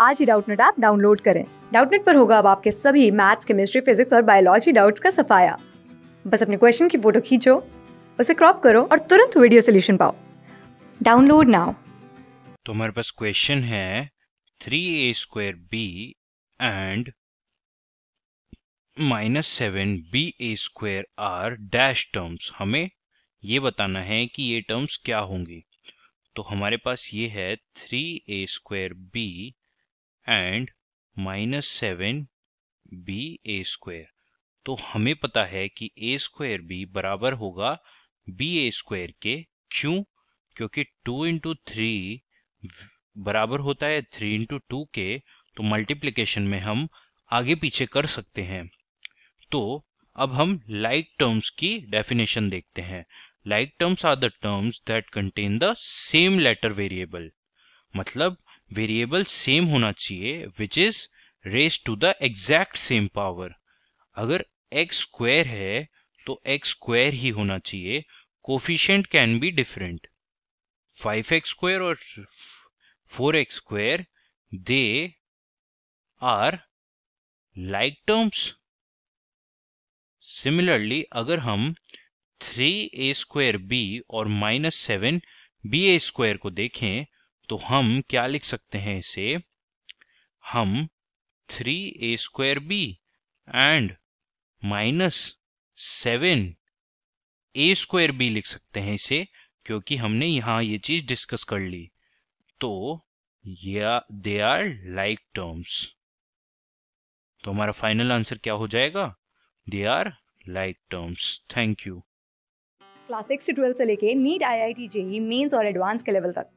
आज ही Doubtnut app download करें डाउटनेट पर होगा अब आपके सभी मैथ्स केमिस्ट्री फिजिक्स और बायोलॉजी डाउट्स का सफाया बस अपने क्वेश्चन की फोटो खींचो उसे क्रॉप करो और तुरंत वीडियो सोल्यूशन पाओ डाउनलोड नाउ तो हमारे पास क्वेश्चन है three a square b and minus seven b a square are dash terms हमें ये बताना है कि ये टर्म्स क्या होंगी तो हमारे पास ये है three a square b and minus seven b a square तो हमें पता है कि ए स्क्वायर बी बराबर होगा बी ए स्क्वायर के क्यों क्योंकि टू इंटू थ्री बराबर होता है थ्री इंटू टू के तो मल्टीप्लीकेशन में हम आगे पीछे कर सकते हैं तो अब हम लाइक like टर्म्स की डेफिनेशन देखते हैं like terms are the terms that contain the same letter variable मतलब वेरिएबल सेम होना चाहिए which is raise to the exact same power अगर एक्स स्क्वायर है तो एक्स स्क्वायर ही होना चाहिए coefficient can be different five x square और four x square they are like terms similarly अगर हम थ्री ए स्क्वायर बी और minus seven b a square को देखें तो हम क्या लिख सकते हैं इसे हम three a square b and minus seven a square b लिख सकते हैं इसे क्योंकि हमने यहां ये चीज डिस्कस कर ली तो या दे आर लाइक टर्म्स तो हमारा फाइनल आंसर क्या हो जाएगा they are like terms thank you class six से ट्वेल्थ से लेके NEET I I T JEE mains और एडवांस के लेवल तक